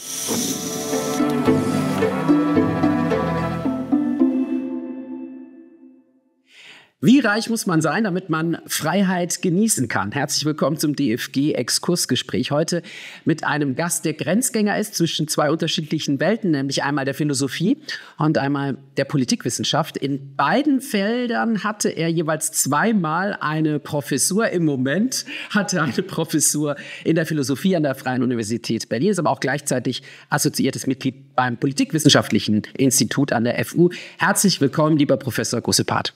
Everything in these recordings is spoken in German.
Thank you. Wie reich muss man sein, damit man Freiheit genießen kann? Herzlich willkommen zum DFG-Exkursgespräch. Heute mit einem Gast, der Grenzgänger ist zwischen zwei unterschiedlichen Welten, nämlich einmal der Philosophie und einmal der Politikwissenschaft. In beiden Feldern hatte er jeweils zweimal eine Professur. Im Moment hatte eine Professur in der Philosophie an der Freien Universität Berlin, ist aber auch gleichzeitig assoziiertes Mitglied beim Politikwissenschaftlichen Institut an der FU. Herzlich willkommen, lieber Professor Gossepart.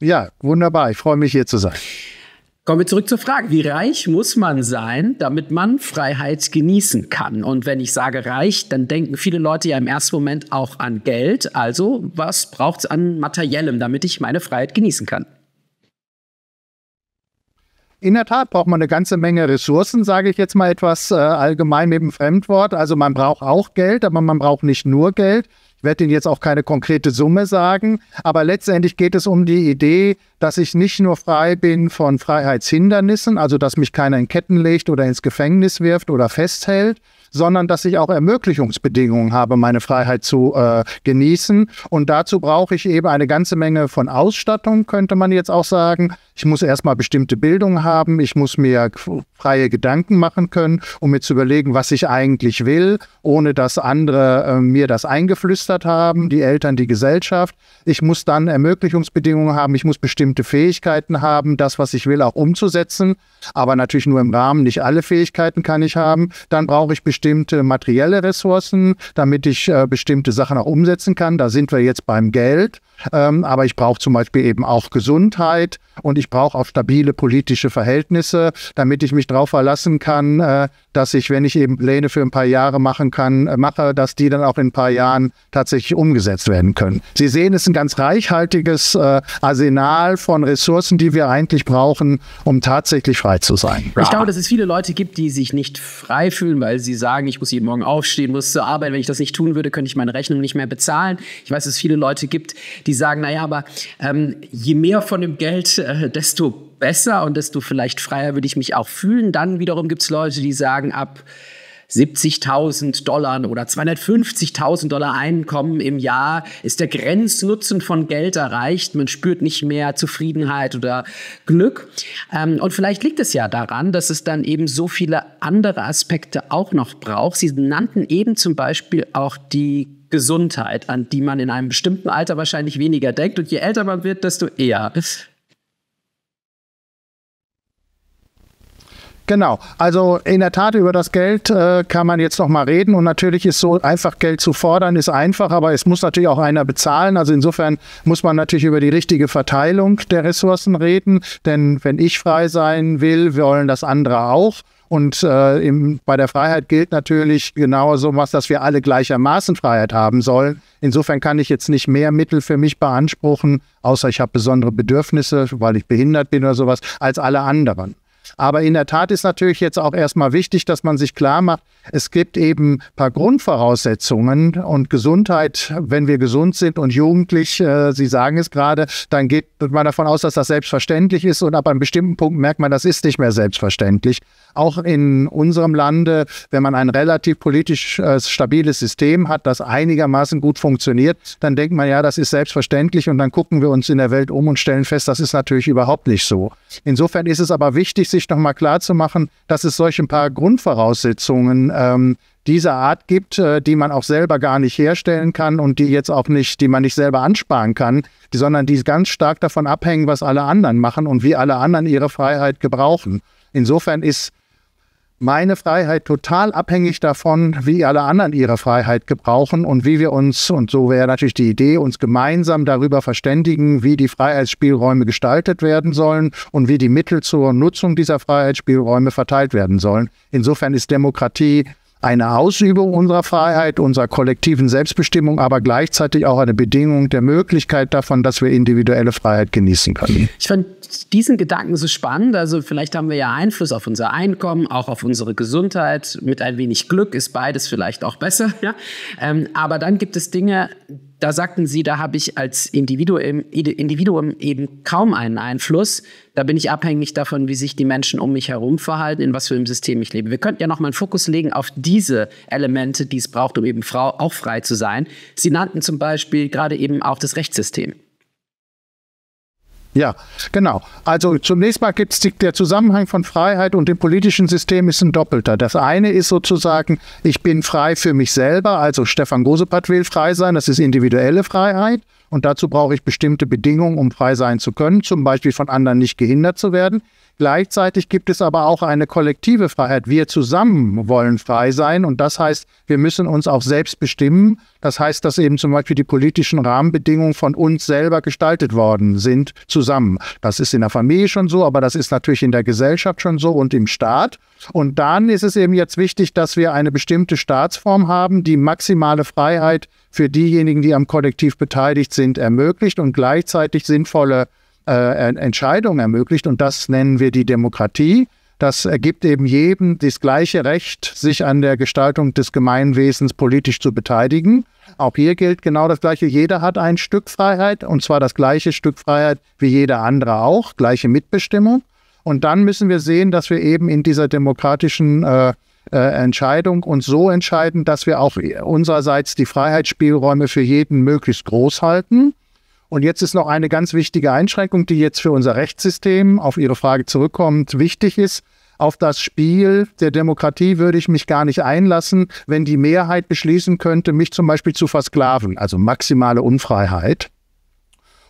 Ja, wunderbar. Ich freue mich, hier zu sein. Kommen wir zurück zur Frage, wie reich muss man sein, damit man Freiheit genießen kann? Und wenn ich sage reich, dann denken viele Leute ja im ersten Moment auch an Geld. Also was braucht es an materiellem, damit ich meine Freiheit genießen kann? In der Tat braucht man eine ganze Menge Ressourcen, sage ich jetzt mal etwas äh, allgemein mit dem Fremdwort. Also man braucht auch Geld, aber man braucht nicht nur Geld. Ich werde Ihnen jetzt auch keine konkrete Summe sagen, aber letztendlich geht es um die Idee, dass ich nicht nur frei bin von Freiheitshindernissen, also dass mich keiner in Ketten legt oder ins Gefängnis wirft oder festhält, sondern dass ich auch Ermöglichungsbedingungen habe, meine Freiheit zu äh, genießen. Und dazu brauche ich eben eine ganze Menge von Ausstattung, könnte man jetzt auch sagen. Ich muss erstmal bestimmte Bildung haben, ich muss mir freie Gedanken machen können, um mir zu überlegen, was ich eigentlich will, ohne dass andere äh, mir das eingeflüstert haben, die Eltern, die Gesellschaft. Ich muss dann Ermöglichungsbedingungen haben, ich muss bestimmte Fähigkeiten haben, das, was ich will, auch umzusetzen, aber natürlich nur im Rahmen. Nicht alle Fähigkeiten kann ich haben. Dann brauche ich bestimmte materielle Ressourcen, damit ich äh, bestimmte Sachen auch umsetzen kann. Da sind wir jetzt beim Geld. Ähm, aber ich brauche zum Beispiel eben auch Gesundheit und ich brauche auch stabile politische Verhältnisse, damit ich mich darauf verlassen kann, äh, dass ich, wenn ich eben Pläne für ein paar Jahre machen kann, äh, mache, dass die dann auch in ein paar Jahren tatsächlich umgesetzt werden können. Sie sehen, es ist ein ganz reichhaltiges äh, Arsenal von Ressourcen, die wir eigentlich brauchen, um tatsächlich frei zu sein. Ich glaube, dass es viele Leute gibt, die sich nicht frei fühlen, weil sie sagen, sagen, ich muss jeden Morgen aufstehen, muss zur Arbeit. Wenn ich das nicht tun würde, könnte ich meine Rechnung nicht mehr bezahlen. Ich weiß, dass es viele Leute gibt, die sagen, naja, aber ähm, je mehr von dem Geld, äh, desto besser und desto vielleicht freier würde ich mich auch fühlen. Dann wiederum gibt es Leute, die sagen, ab 70.000 Dollar oder 250.000 Dollar Einkommen im Jahr ist der Grenznutzen von Geld erreicht. Man spürt nicht mehr Zufriedenheit oder Glück. Ähm, und vielleicht liegt es ja daran, dass es dann eben so viele andere Aspekte auch noch braucht. Sie nannten eben zum Beispiel auch die Gesundheit, an die man in einem bestimmten Alter wahrscheinlich weniger denkt. Und je älter man wird, desto eher. Genau. Also in der Tat über das Geld äh, kann man jetzt noch mal reden und natürlich ist so einfach Geld zu fordern ist einfach, aber es muss natürlich auch einer bezahlen. Also insofern muss man natürlich über die richtige Verteilung der Ressourcen reden, denn wenn ich frei sein will, wollen das andere auch. Und äh, im, bei der Freiheit gilt natürlich genauso was, dass wir alle gleichermaßen Freiheit haben sollen. Insofern kann ich jetzt nicht mehr Mittel für mich beanspruchen, außer ich habe besondere Bedürfnisse, weil ich behindert bin oder sowas, als alle anderen. Aber in der Tat ist natürlich jetzt auch erstmal wichtig, dass man sich klar macht, es gibt eben ein paar Grundvoraussetzungen und Gesundheit, wenn wir gesund sind und jugendlich, äh, Sie sagen es gerade, dann geht man davon aus, dass das selbstverständlich ist und ab einem bestimmten Punkt merkt man, das ist nicht mehr selbstverständlich auch in unserem Lande, wenn man ein relativ politisch äh, stabiles System hat, das einigermaßen gut funktioniert, dann denkt man ja, das ist selbstverständlich und dann gucken wir uns in der Welt um und stellen fest, das ist natürlich überhaupt nicht so. Insofern ist es aber wichtig, sich nochmal klarzumachen, dass es solch ein paar Grundvoraussetzungen ähm, dieser Art gibt, äh, die man auch selber gar nicht herstellen kann und die jetzt auch nicht, die man nicht selber ansparen kann, sondern die ganz stark davon abhängen, was alle anderen machen und wie alle anderen ihre Freiheit gebrauchen. Insofern ist meine Freiheit total abhängig davon, wie alle anderen ihre Freiheit gebrauchen und wie wir uns, und so wäre natürlich die Idee, uns gemeinsam darüber verständigen, wie die Freiheitsspielräume gestaltet werden sollen und wie die Mittel zur Nutzung dieser Freiheitsspielräume verteilt werden sollen. Insofern ist Demokratie eine Ausübung unserer Freiheit, unserer kollektiven Selbstbestimmung, aber gleichzeitig auch eine Bedingung der Möglichkeit davon, dass wir individuelle Freiheit genießen können. Ich fand diesen Gedanken so spannend. Also vielleicht haben wir ja Einfluss auf unser Einkommen, auch auf unsere Gesundheit. Mit ein wenig Glück ist beides vielleicht auch besser. Ja? Ähm, aber dann gibt es Dinge, da sagten sie, da habe ich als Individuum, Individuum, eben kaum einen Einfluss. Da bin ich abhängig davon, wie sich die Menschen um mich herum verhalten, in was für einem System ich lebe. Wir könnten ja noch mal einen Fokus legen auf diese Elemente, die es braucht, um eben Frau auch frei zu sein. Sie nannten zum Beispiel gerade eben auch das Rechtssystem. Ja, genau. Also zunächst mal gibt es der Zusammenhang von Freiheit und dem politischen System ist ein doppelter. Das eine ist sozusagen, ich bin frei für mich selber, also Stefan Gosepart will frei sein, das ist individuelle Freiheit. Und dazu brauche ich bestimmte Bedingungen, um frei sein zu können, zum Beispiel von anderen nicht gehindert zu werden. Gleichzeitig gibt es aber auch eine kollektive Freiheit. Wir zusammen wollen frei sein und das heißt, wir müssen uns auch selbst bestimmen. Das heißt, dass eben zum Beispiel die politischen Rahmenbedingungen von uns selber gestaltet worden sind, zusammen. Das ist in der Familie schon so, aber das ist natürlich in der Gesellschaft schon so und im Staat. Und dann ist es eben jetzt wichtig, dass wir eine bestimmte Staatsform haben, die maximale Freiheit für diejenigen, die am Kollektiv beteiligt sind, ermöglicht und gleichzeitig sinnvolle äh, Entscheidungen ermöglicht. Und das nennen wir die Demokratie. Das ergibt eben jedem das gleiche Recht, sich an der Gestaltung des Gemeinwesens politisch zu beteiligen. Auch hier gilt genau das Gleiche. Jeder hat ein Stück Freiheit und zwar das gleiche Stück Freiheit wie jeder andere auch, gleiche Mitbestimmung. Und dann müssen wir sehen, dass wir eben in dieser demokratischen äh, äh, Entscheidung uns so entscheiden, dass wir auch unsererseits die Freiheitsspielräume für jeden möglichst groß halten. Und jetzt ist noch eine ganz wichtige Einschränkung, die jetzt für unser Rechtssystem, auf Ihre Frage zurückkommt, wichtig ist. Auf das Spiel der Demokratie würde ich mich gar nicht einlassen, wenn die Mehrheit beschließen könnte, mich zum Beispiel zu versklaven, also maximale Unfreiheit.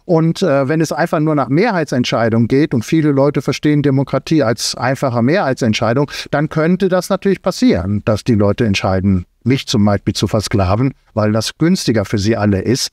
Und äh, wenn es einfach nur nach Mehrheitsentscheidung geht und viele Leute verstehen Demokratie als einfache Mehrheitsentscheidung, dann könnte das natürlich passieren, dass die Leute entscheiden, mich zum Beispiel zu versklaven, weil das günstiger für sie alle ist.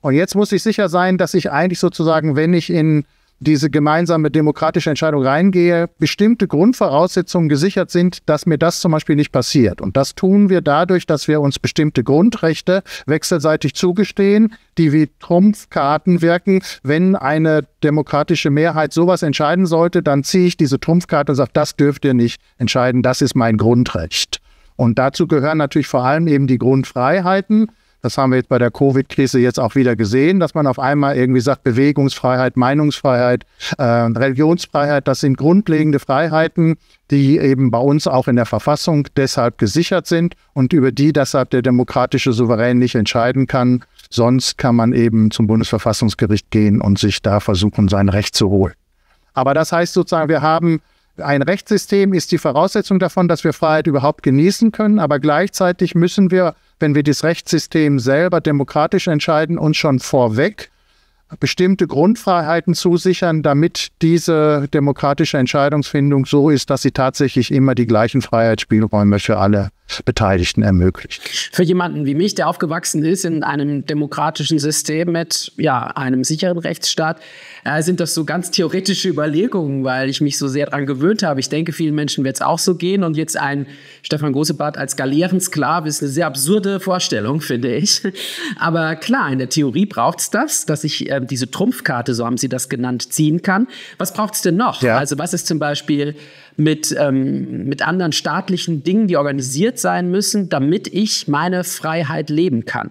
Und jetzt muss ich sicher sein, dass ich eigentlich sozusagen, wenn ich in diese gemeinsame demokratische Entscheidung reingehe, bestimmte Grundvoraussetzungen gesichert sind, dass mir das zum Beispiel nicht passiert. Und das tun wir dadurch, dass wir uns bestimmte Grundrechte wechselseitig zugestehen, die wie Trumpfkarten wirken. Wenn eine demokratische Mehrheit sowas entscheiden sollte, dann ziehe ich diese Trumpfkarte und sage, das dürft ihr nicht entscheiden, das ist mein Grundrecht. Und dazu gehören natürlich vor allem eben die Grundfreiheiten, das haben wir jetzt bei der Covid-Krise jetzt auch wieder gesehen, dass man auf einmal irgendwie sagt, Bewegungsfreiheit, Meinungsfreiheit, äh, Religionsfreiheit, das sind grundlegende Freiheiten, die eben bei uns auch in der Verfassung deshalb gesichert sind und über die deshalb der demokratische Souverän nicht entscheiden kann. Sonst kann man eben zum Bundesverfassungsgericht gehen und sich da versuchen, sein Recht zu holen. Aber das heißt sozusagen, wir haben ein Rechtssystem ist die Voraussetzung davon, dass wir Freiheit überhaupt genießen können, aber gleichzeitig müssen wir wenn wir das Rechtssystem selber demokratisch entscheiden, uns schon vorweg bestimmte Grundfreiheiten zusichern, damit diese demokratische Entscheidungsfindung so ist, dass sie tatsächlich immer die gleichen Freiheitsspielräume für alle Beteiligten ermöglicht. Für jemanden wie mich, der aufgewachsen ist in einem demokratischen System mit ja, einem sicheren Rechtsstaat, äh, sind das so ganz theoretische Überlegungen, weil ich mich so sehr daran gewöhnt habe. Ich denke, vielen Menschen wird es auch so gehen. Und jetzt ein Stefan Großebart als Galeerensklave ist eine sehr absurde Vorstellung, finde ich. Aber klar, in der Theorie braucht es das, dass ich äh, ähm, diese Trumpfkarte, so haben sie das genannt, ziehen kann. Was braucht es denn noch? Ja. Also was ist zum Beispiel mit, ähm, mit anderen staatlichen Dingen, die organisiert sein müssen, damit ich meine Freiheit leben kann?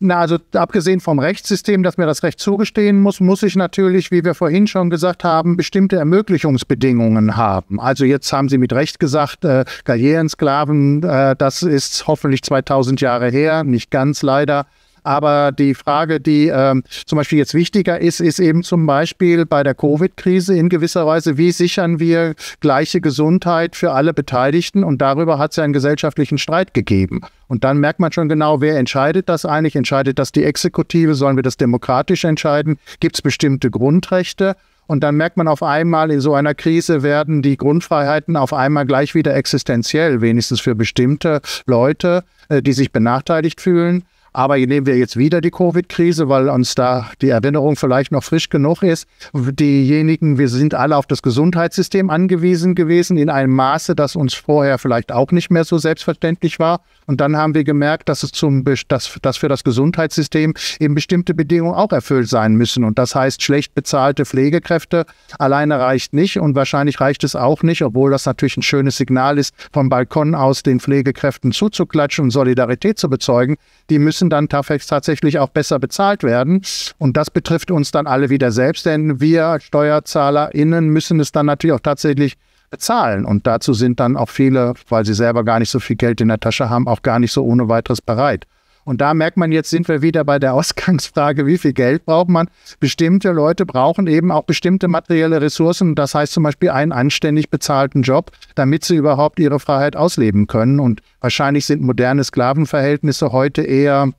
Na, also abgesehen vom Rechtssystem, das mir das Recht zugestehen muss, muss ich natürlich, wie wir vorhin schon gesagt haben, bestimmte Ermöglichungsbedingungen haben. Also jetzt haben Sie mit Recht gesagt, äh, Karrierensklaven, äh, das ist hoffentlich 2000 Jahre her, nicht ganz leider. Aber die Frage, die ähm, zum Beispiel jetzt wichtiger ist, ist eben zum Beispiel bei der Covid-Krise in gewisser Weise, wie sichern wir gleiche Gesundheit für alle Beteiligten? Und darüber hat es ja einen gesellschaftlichen Streit gegeben. Und dann merkt man schon genau, wer entscheidet das eigentlich? Entscheidet das die Exekutive? Sollen wir das demokratisch entscheiden? Gibt es bestimmte Grundrechte? Und dann merkt man auf einmal, in so einer Krise werden die Grundfreiheiten auf einmal gleich wieder existenziell, wenigstens für bestimmte Leute, äh, die sich benachteiligt fühlen. Aber nehmen wir jetzt wieder die Covid-Krise, weil uns da die Erinnerung vielleicht noch frisch genug ist. Diejenigen, wir sind alle auf das Gesundheitssystem angewiesen gewesen in einem Maße, das uns vorher vielleicht auch nicht mehr so selbstverständlich war. Und dann haben wir gemerkt, dass es zum, dass, dass für das Gesundheitssystem eben bestimmte Bedingungen auch erfüllt sein müssen. Und das heißt, schlecht bezahlte Pflegekräfte alleine reicht nicht und wahrscheinlich reicht es auch nicht, obwohl das natürlich ein schönes Signal ist, vom Balkon aus den Pflegekräften zuzuklatschen und Solidarität zu bezeugen. Die müssen müssen dann tatsächlich auch besser bezahlt werden. Und das betrifft uns dann alle wieder selbst, denn wir SteuerzahlerInnen müssen es dann natürlich auch tatsächlich bezahlen. Und dazu sind dann auch viele, weil sie selber gar nicht so viel Geld in der Tasche haben, auch gar nicht so ohne weiteres bereit. Und da merkt man, jetzt sind wir wieder bei der Ausgangsfrage, wie viel Geld braucht man? Bestimmte Leute brauchen eben auch bestimmte materielle Ressourcen. Das heißt zum Beispiel einen anständig bezahlten Job, damit sie überhaupt ihre Freiheit ausleben können. Und wahrscheinlich sind moderne Sklavenverhältnisse heute eher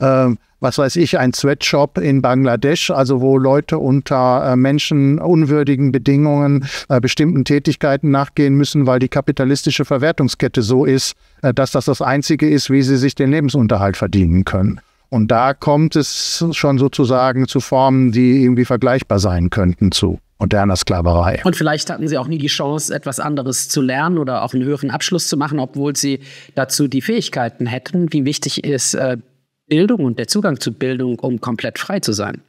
ähm, was weiß ich, ein Sweatshop in Bangladesch, also wo Leute unter äh, menschenunwürdigen Bedingungen äh, bestimmten Tätigkeiten nachgehen müssen, weil die kapitalistische Verwertungskette so ist, äh, dass das das Einzige ist, wie sie sich den Lebensunterhalt verdienen können. Und da kommt es schon sozusagen zu Formen, die irgendwie vergleichbar sein könnten zu moderner Sklaverei. Und vielleicht hatten sie auch nie die Chance, etwas anderes zu lernen oder auch einen höheren Abschluss zu machen, obwohl sie dazu die Fähigkeiten hätten. Wie wichtig ist äh, Bildung und der Zugang zu Bildung, um komplett frei zu sein.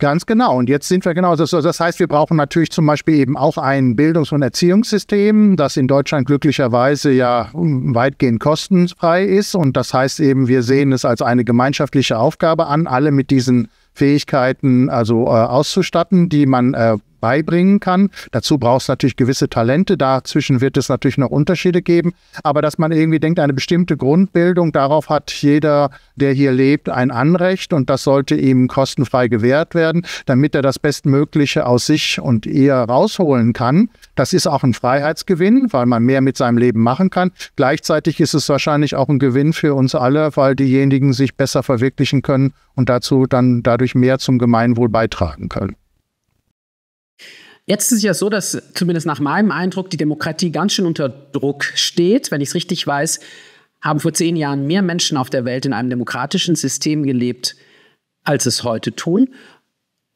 Ganz genau. Und jetzt sind wir genau so. Das heißt, wir brauchen natürlich zum Beispiel eben auch ein Bildungs- und Erziehungssystem, das in Deutschland glücklicherweise ja weitgehend kostenfrei ist. Und das heißt eben, wir sehen es als eine gemeinschaftliche Aufgabe an, alle mit diesen Fähigkeiten also äh, auszustatten, die man äh, beibringen kann. Dazu brauchst du natürlich gewisse Talente. Dazwischen wird es natürlich noch Unterschiede geben. Aber dass man irgendwie denkt, eine bestimmte Grundbildung, darauf hat jeder, der hier lebt, ein Anrecht und das sollte ihm kostenfrei gewährt werden, damit er das Bestmögliche aus sich und ihr rausholen kann. Das ist auch ein Freiheitsgewinn, weil man mehr mit seinem Leben machen kann. Gleichzeitig ist es wahrscheinlich auch ein Gewinn für uns alle, weil diejenigen sich besser verwirklichen können und dazu dann dadurch mehr zum Gemeinwohl beitragen können. Jetzt ist es ja so, dass zumindest nach meinem Eindruck die Demokratie ganz schön unter Druck steht. Wenn ich es richtig weiß, haben vor zehn Jahren mehr Menschen auf der Welt in einem demokratischen System gelebt, als es heute tun.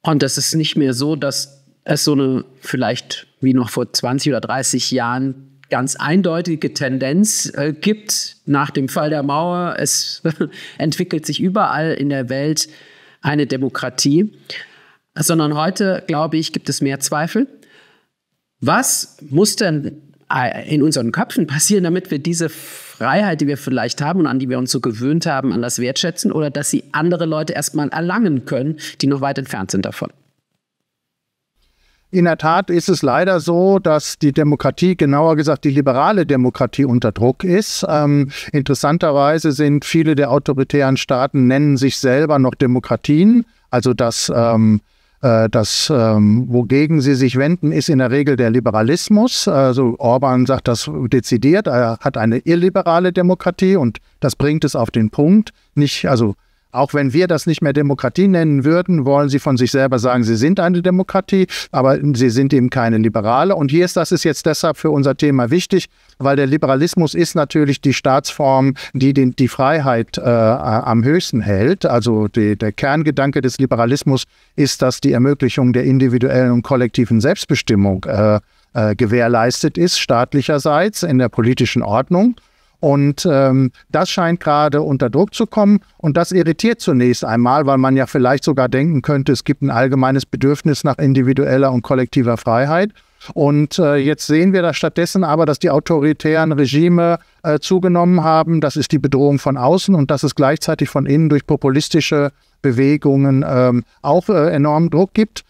Und das ist nicht mehr so, dass es so eine vielleicht wie noch vor 20 oder 30 Jahren ganz eindeutige Tendenz äh, gibt nach dem Fall der Mauer. Es entwickelt sich überall in der Welt eine Demokratie sondern heute, glaube ich, gibt es mehr Zweifel. Was muss denn äh, in unseren Köpfen passieren, damit wir diese Freiheit, die wir vielleicht haben und an die wir uns so gewöhnt haben, anders wertschätzen oder dass sie andere Leute erstmal erlangen können, die noch weit entfernt sind davon? In der Tat ist es leider so, dass die Demokratie, genauer gesagt die liberale Demokratie, unter Druck ist. Ähm, interessanterweise sind viele der autoritären Staaten, nennen sich selber noch Demokratien. Also das ähm, äh, das, ähm, wogegen sie sich wenden, ist in der Regel der Liberalismus. Also Orban sagt das dezidiert. Er hat eine illiberale Demokratie und das bringt es auf den Punkt. Nicht, also auch wenn wir das nicht mehr Demokratie nennen würden, wollen sie von sich selber sagen, sie sind eine Demokratie, aber sie sind eben keine Liberale. Und hier ist das ist jetzt deshalb für unser Thema wichtig, weil der Liberalismus ist natürlich die Staatsform, die den, die Freiheit äh, am höchsten hält. Also die, der Kerngedanke des Liberalismus ist, dass die Ermöglichung der individuellen und kollektiven Selbstbestimmung äh, äh, gewährleistet ist, staatlicherseits in der politischen Ordnung. Und ähm, das scheint gerade unter Druck zu kommen. Und das irritiert zunächst einmal, weil man ja vielleicht sogar denken könnte, es gibt ein allgemeines Bedürfnis nach individueller und kollektiver Freiheit. Und äh, jetzt sehen wir da stattdessen aber, dass die autoritären Regime äh, zugenommen haben. Das ist die Bedrohung von außen und dass es gleichzeitig von innen durch populistische Bewegungen ähm, auch äh, enormen Druck gibt.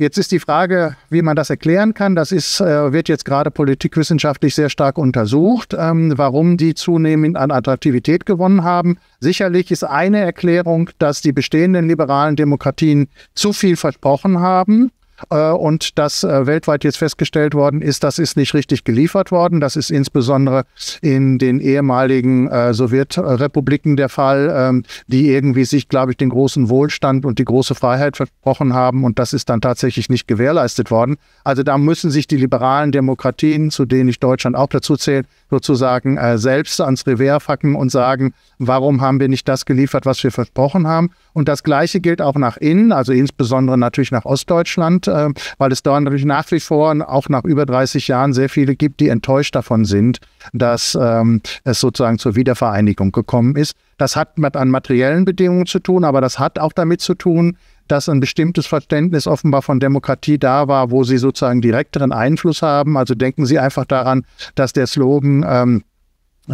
Jetzt ist die Frage, wie man das erklären kann. Das ist, äh, wird jetzt gerade politikwissenschaftlich sehr stark untersucht, ähm, warum die zunehmend an Attraktivität gewonnen haben. Sicherlich ist eine Erklärung, dass die bestehenden liberalen Demokratien zu viel versprochen haben äh, und das äh, weltweit jetzt festgestellt worden ist, das ist nicht richtig geliefert worden. Das ist insbesondere in den ehemaligen äh, Sowjetrepubliken der Fall, ähm, die irgendwie sich, glaube ich, den großen Wohlstand und die große Freiheit versprochen haben und das ist dann tatsächlich nicht gewährleistet worden. Also da müssen sich die liberalen Demokratien, zu denen ich Deutschland auch dazu zähle, sozusagen selbst ans Revers facken und sagen, warum haben wir nicht das geliefert, was wir versprochen haben? Und das Gleiche gilt auch nach innen, also insbesondere natürlich nach Ostdeutschland äh, weil es da natürlich nach wie vor, auch nach über 30 Jahren, sehr viele gibt, die enttäuscht davon sind, dass ähm, es sozusagen zur Wiedervereinigung gekommen ist. Das hat mit an materiellen Bedingungen zu tun, aber das hat auch damit zu tun, dass ein bestimmtes Verständnis offenbar von Demokratie da war, wo sie sozusagen direkteren Einfluss haben. Also denken Sie einfach daran, dass der Slogan ähm,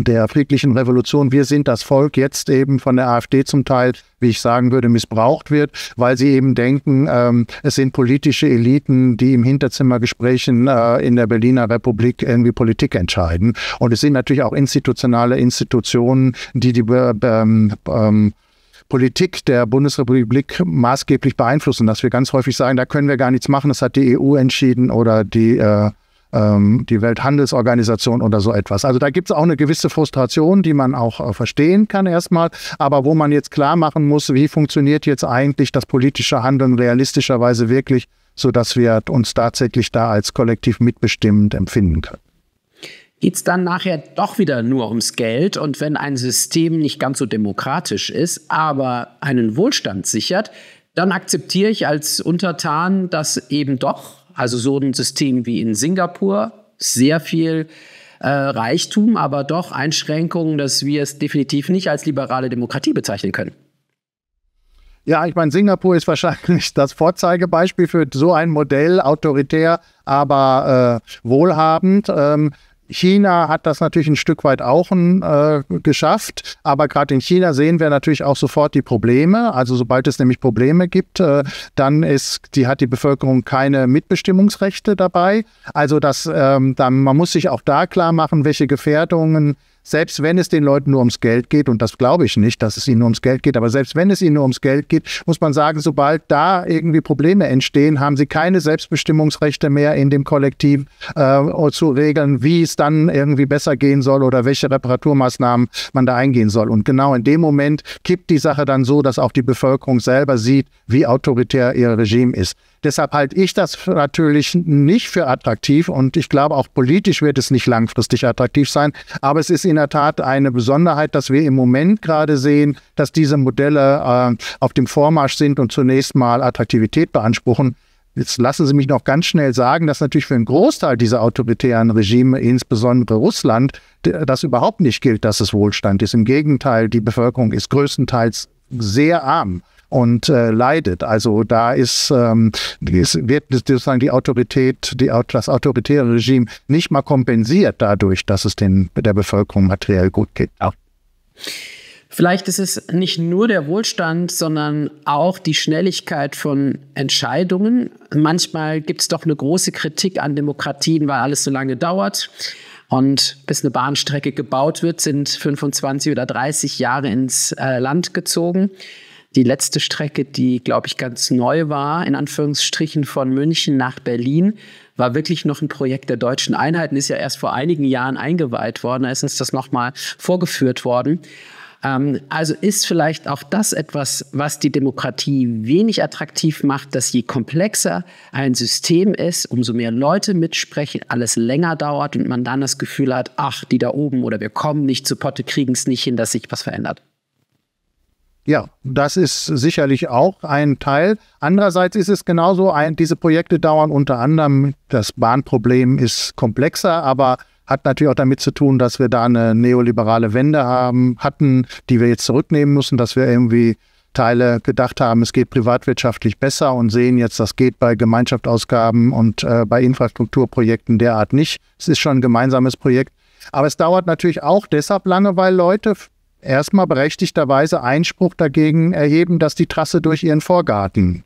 der friedlichen Revolution, wir sind das Volk, jetzt eben von der AfD zum Teil, wie ich sagen würde, missbraucht wird, weil sie eben denken, ähm, es sind politische Eliten, die im Hinterzimmer Gesprächen äh, in der Berliner Republik irgendwie Politik entscheiden. Und es sind natürlich auch institutionale Institutionen, die die ähm, ähm, Politik der Bundesrepublik maßgeblich beeinflussen, dass wir ganz häufig sagen, da können wir gar nichts machen, das hat die EU entschieden oder die äh, ähm, die Welthandelsorganisation oder so etwas. Also da gibt es auch eine gewisse Frustration, die man auch äh, verstehen kann erstmal, aber wo man jetzt klar machen muss, wie funktioniert jetzt eigentlich das politische Handeln realistischerweise wirklich, sodass wir uns tatsächlich da als kollektiv mitbestimmend empfinden können geht es dann nachher doch wieder nur ums Geld. Und wenn ein System nicht ganz so demokratisch ist, aber einen Wohlstand sichert, dann akzeptiere ich als Untertan, dass eben doch also so ein System wie in Singapur, sehr viel äh, Reichtum, aber doch Einschränkungen, dass wir es definitiv nicht als liberale Demokratie bezeichnen können. Ja, ich meine, Singapur ist wahrscheinlich das Vorzeigebeispiel für so ein Modell, autoritär, aber äh, wohlhabend. Ähm, China hat das natürlich ein Stück weit auch äh, geschafft, aber gerade in China sehen wir natürlich auch sofort die Probleme. Also sobald es nämlich Probleme gibt, äh, dann ist die hat die Bevölkerung keine Mitbestimmungsrechte dabei. Also das, ähm, dann, man muss sich auch da klar machen, welche Gefährdungen selbst wenn es den Leuten nur ums Geld geht, und das glaube ich nicht, dass es ihnen nur ums Geld geht, aber selbst wenn es ihnen nur ums Geld geht, muss man sagen, sobald da irgendwie Probleme entstehen, haben sie keine Selbstbestimmungsrechte mehr in dem Kollektiv äh, zu regeln, wie es dann irgendwie besser gehen soll oder welche Reparaturmaßnahmen man da eingehen soll. Und genau in dem Moment kippt die Sache dann so, dass auch die Bevölkerung selber sieht, wie autoritär ihr Regime ist. Deshalb halte ich das natürlich nicht für attraktiv und ich glaube, auch politisch wird es nicht langfristig attraktiv sein. Aber es ist in der Tat eine Besonderheit, dass wir im Moment gerade sehen, dass diese Modelle äh, auf dem Vormarsch sind und zunächst mal Attraktivität beanspruchen. Jetzt lassen Sie mich noch ganz schnell sagen, dass natürlich für einen Großteil dieser autoritären Regime, insbesondere Russland, das überhaupt nicht gilt, dass es Wohlstand ist. Im Gegenteil, die Bevölkerung ist größtenteils sehr arm und äh, leidet. Also da ist, ähm, ist wird sozusagen die Autorität, die, das autoritäre Regime nicht mal kompensiert dadurch, dass es den, der Bevölkerung materiell gut geht. Ja. Vielleicht ist es nicht nur der Wohlstand, sondern auch die Schnelligkeit von Entscheidungen. Manchmal gibt es doch eine große Kritik an Demokratien, weil alles so lange dauert. Und bis eine Bahnstrecke gebaut wird, sind 25 oder 30 Jahre ins äh, Land gezogen die letzte Strecke, die, glaube ich, ganz neu war, in Anführungsstrichen von München nach Berlin, war wirklich noch ein Projekt der deutschen Einheiten, ist ja erst vor einigen Jahren eingeweiht worden, da ist uns das nochmal vorgeführt worden. Ähm, also ist vielleicht auch das etwas, was die Demokratie wenig attraktiv macht, dass je komplexer ein System ist, umso mehr Leute mitsprechen, alles länger dauert und man dann das Gefühl hat, ach, die da oben oder wir kommen nicht zu Potte, kriegen es nicht hin, dass sich was verändert. Ja, das ist sicherlich auch ein Teil. Andererseits ist es genauso, ein, diese Projekte dauern unter anderem, das Bahnproblem ist komplexer, aber hat natürlich auch damit zu tun, dass wir da eine neoliberale Wende haben, hatten, die wir jetzt zurücknehmen müssen, dass wir irgendwie Teile gedacht haben, es geht privatwirtschaftlich besser und sehen jetzt, das geht bei Gemeinschaftsausgaben und äh, bei Infrastrukturprojekten derart nicht. Es ist schon ein gemeinsames Projekt. Aber es dauert natürlich auch deshalb lange, weil Leute erstmal berechtigterweise Einspruch dagegen erheben, dass die Trasse durch ihren Vorgarten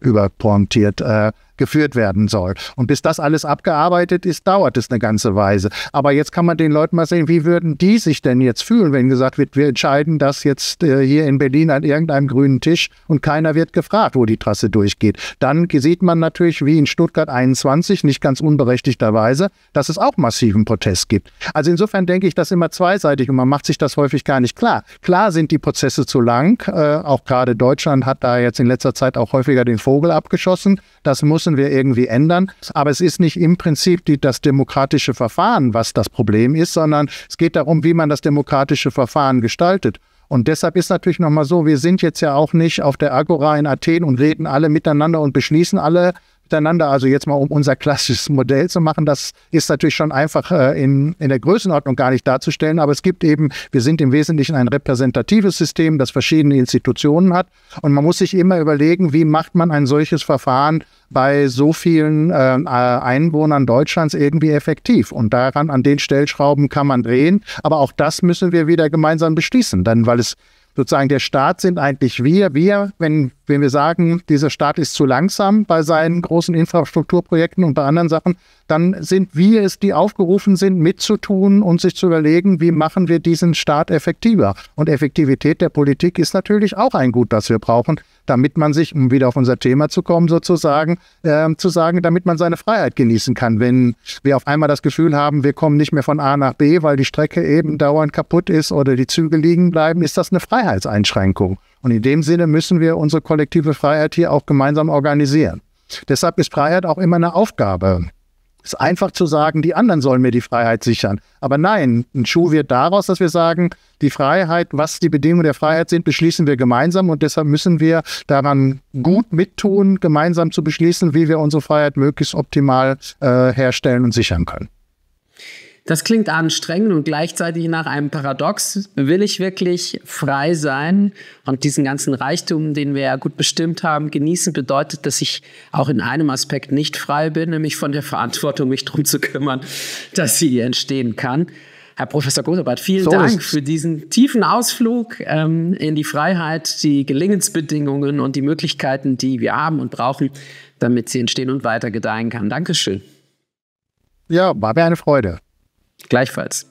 überpointiert äh, geführt werden soll. Und bis das alles abgearbeitet ist, dauert es eine ganze Weise. Aber jetzt kann man den Leuten mal sehen, wie würden die sich denn jetzt fühlen, wenn gesagt wird, wir entscheiden das jetzt äh, hier in Berlin an irgendeinem grünen Tisch und keiner wird gefragt, wo die Trasse durchgeht. Dann sieht man natürlich, wie in Stuttgart 21, nicht ganz unberechtigterweise, dass es auch massiven Protest gibt. Also insofern denke ich, das immer zweiseitig und man macht sich das häufig gar nicht klar. Klar sind die Prozesse zu lang. Äh, auch gerade Deutschland hat da jetzt in letzter Zeit auch häufiger den Vogel abgeschossen. Das müssen wir irgendwie ändern. Aber es ist nicht im Prinzip die, das demokratische Verfahren, was das Problem ist, sondern es geht darum, wie man das demokratische Verfahren gestaltet. Und deshalb ist natürlich nochmal so, wir sind jetzt ja auch nicht auf der Agora in Athen und reden alle miteinander und beschließen alle miteinander. Also jetzt mal, um unser klassisches Modell zu machen, das ist natürlich schon einfach äh, in, in der Größenordnung gar nicht darzustellen. Aber es gibt eben, wir sind im Wesentlichen ein repräsentatives System, das verschiedene Institutionen hat. Und man muss sich immer überlegen, wie macht man ein solches Verfahren bei so vielen äh, Einwohnern Deutschlands irgendwie effektiv. Und daran, an den Stellschrauben kann man drehen. Aber auch das müssen wir wieder gemeinsam beschließen, Denn weil es sozusagen der Staat sind eigentlich wir. Wir, wenn wenn wir sagen, dieser Staat ist zu langsam bei seinen großen Infrastrukturprojekten und bei anderen Sachen, dann sind wir es, die aufgerufen sind, mitzutun und sich zu überlegen, wie machen wir diesen Staat effektiver. Und Effektivität der Politik ist natürlich auch ein Gut, das wir brauchen, damit man sich, um wieder auf unser Thema zu kommen, sozusagen, äh, zu sagen, damit man seine Freiheit genießen kann. Wenn wir auf einmal das Gefühl haben, wir kommen nicht mehr von A nach B, weil die Strecke eben dauernd kaputt ist oder die Züge liegen bleiben, ist das eine Freiheitseinschränkung. Und in dem Sinne müssen wir unsere kollektive Freiheit hier auch gemeinsam organisieren. Deshalb ist Freiheit auch immer eine Aufgabe. Es ist einfach zu sagen, die anderen sollen mir die Freiheit sichern. Aber nein, ein Schuh wird daraus, dass wir sagen, die Freiheit, was die Bedingungen der Freiheit sind, beschließen wir gemeinsam und deshalb müssen wir daran gut mittun, gemeinsam zu beschließen, wie wir unsere Freiheit möglichst optimal äh, herstellen und sichern können. Das klingt anstrengend und gleichzeitig nach einem Paradox. Will ich wirklich frei sein und diesen ganzen Reichtum, den wir ja gut bestimmt haben, genießen, bedeutet, dass ich auch in einem Aspekt nicht frei bin, nämlich von der Verantwortung, mich darum zu kümmern, dass sie entstehen kann. Herr Professor Gotobart, vielen so Dank für diesen tiefen Ausflug ähm, in die Freiheit, die Gelingensbedingungen und die Möglichkeiten, die wir haben und brauchen, damit sie entstehen und weiter gedeihen kann. Dankeschön. Ja, war mir eine Freude. Gleichfalls.